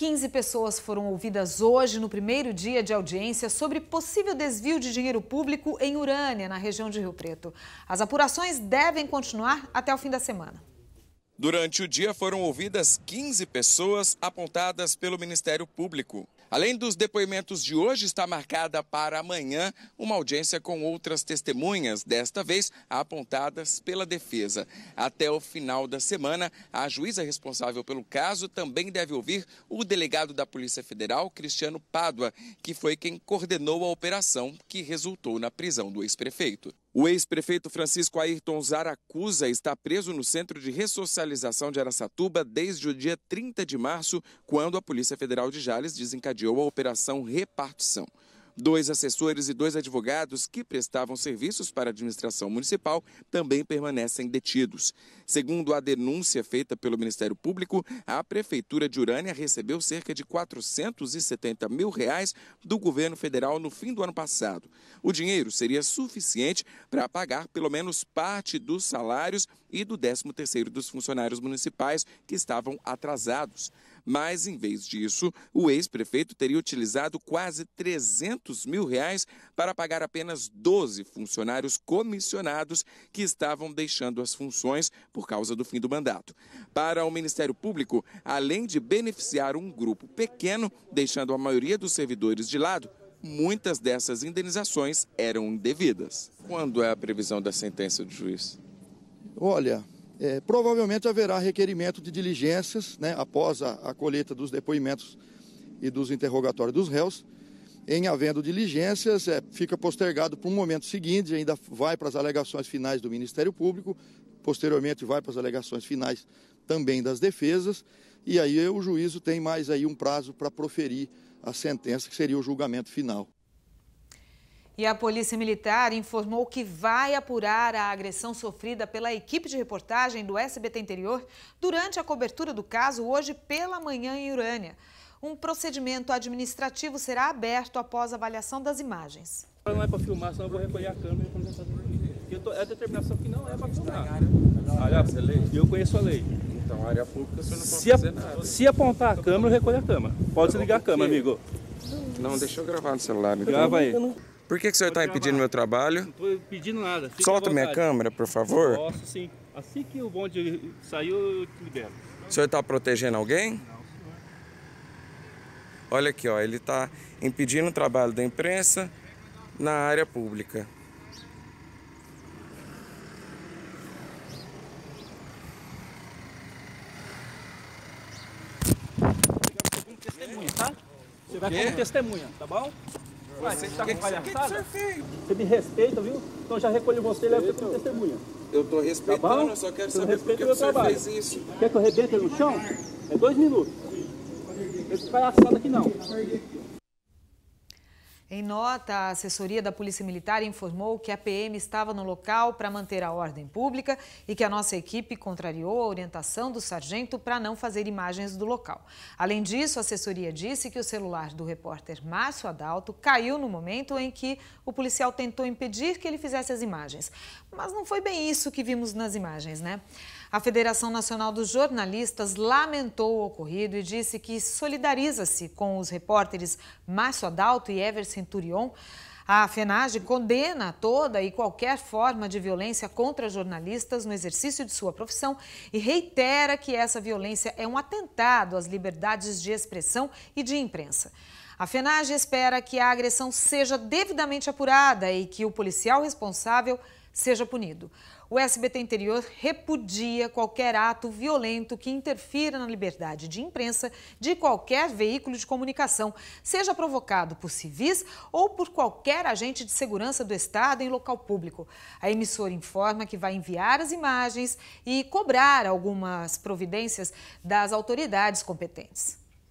15 pessoas foram ouvidas hoje no primeiro dia de audiência sobre possível desvio de dinheiro público em Urânia, na região de Rio Preto. As apurações devem continuar até o fim da semana. Durante o dia foram ouvidas 15 pessoas apontadas pelo Ministério Público. Além dos depoimentos de hoje, está marcada para amanhã uma audiência com outras testemunhas, desta vez apontadas pela defesa. Até o final da semana, a juíza responsável pelo caso também deve ouvir o delegado da Polícia Federal, Cristiano Pádua, que foi quem coordenou a operação que resultou na prisão do ex-prefeito. O ex-prefeito Francisco Ayrton Zaracusa está preso no Centro de Ressocialização de Araçatuba desde o dia 30 de março, quando a Polícia Federal de Jales desencadeou a Operação Repartição. Dois assessores e dois advogados que prestavam serviços para a administração municipal também permanecem detidos. Segundo a denúncia feita pelo Ministério Público, a Prefeitura de Urânia recebeu cerca de 470 mil reais do governo federal no fim do ano passado. O dinheiro seria suficiente para pagar pelo menos parte dos salários e do 13 terceiro dos funcionários municipais que estavam atrasados. Mas, em vez disso, o ex-prefeito teria utilizado quase 300 mil reais para pagar apenas 12 funcionários comissionados que estavam deixando as funções por causa do fim do mandato. Para o Ministério Público, além de beneficiar um grupo pequeno, deixando a maioria dos servidores de lado, muitas dessas indenizações eram indevidas. Quando é a previsão da sentença do juiz? Olha, é, provavelmente haverá requerimento de diligências né, após a, a colheita dos depoimentos e dos interrogatórios dos réus. Em havendo diligências, é, fica postergado para um momento seguinte, ainda vai para as alegações finais do Ministério Público, posteriormente vai para as alegações finais também das defesas, e aí o juízo tem mais aí um prazo para proferir a sentença, que seria o julgamento final. E a Polícia Militar informou que vai apurar a agressão sofrida pela equipe de reportagem do SBT Interior durante a cobertura do caso hoje pela manhã em Urânia. Um procedimento administrativo será aberto após avaliação das imagens. Não é para filmar, senão eu vou recolher a câmera e eu tô, é a determinação que não é para filmar. Olha, eu conheço a lei. Então, área pública, você não pode se fazer nada. Se apontar a câmera, eu recolho a câmera. Pode desligar a câmera, amigo. Não, deixa eu gravar no celular. Grava aí. Por que, que o senhor está impedindo meu trabalho? Não estou impedindo nada. Fique Solta minha câmera, por favor. Posso sim. Assim que o bonde saiu, eu te libero. O senhor está protegendo alguém? Não, senhor. Olha aqui, ó, ele está impedindo o trabalho da imprensa na área pública. Você vai como testemunha, tá? Você vai como testemunha, tá bom? você tá que com palhaçada? Que você me respeita, viu? Então já recolho você e levo como então, testemunha. Eu tô tá respeitando, tá eu só quero saber por que você trabalho. fez isso. Quer que eu rebenta no chão? É dois minutos. Esse palhaçada aqui não. Em nota, a assessoria da Polícia Militar informou que a PM estava no local para manter a ordem pública e que a nossa equipe contrariou a orientação do sargento para não fazer imagens do local. Além disso, a assessoria disse que o celular do repórter Márcio Adalto caiu no momento em que o policial tentou impedir que ele fizesse as imagens. Mas não foi bem isso que vimos nas imagens, né? A Federação Nacional dos Jornalistas lamentou o ocorrido e disse que solidariza-se com os repórteres Márcio Adalto e Ever Centurion. A FENAGE condena toda e qualquer forma de violência contra jornalistas no exercício de sua profissão e reitera que essa violência é um atentado às liberdades de expressão e de imprensa. A FENAGE espera que a agressão seja devidamente apurada e que o policial responsável seja punido. O SBT Interior repudia qualquer ato violento que interfira na liberdade de imprensa de qualquer veículo de comunicação, seja provocado por civis ou por qualquer agente de segurança do Estado em local público. A emissora informa que vai enviar as imagens e cobrar algumas providências das autoridades competentes.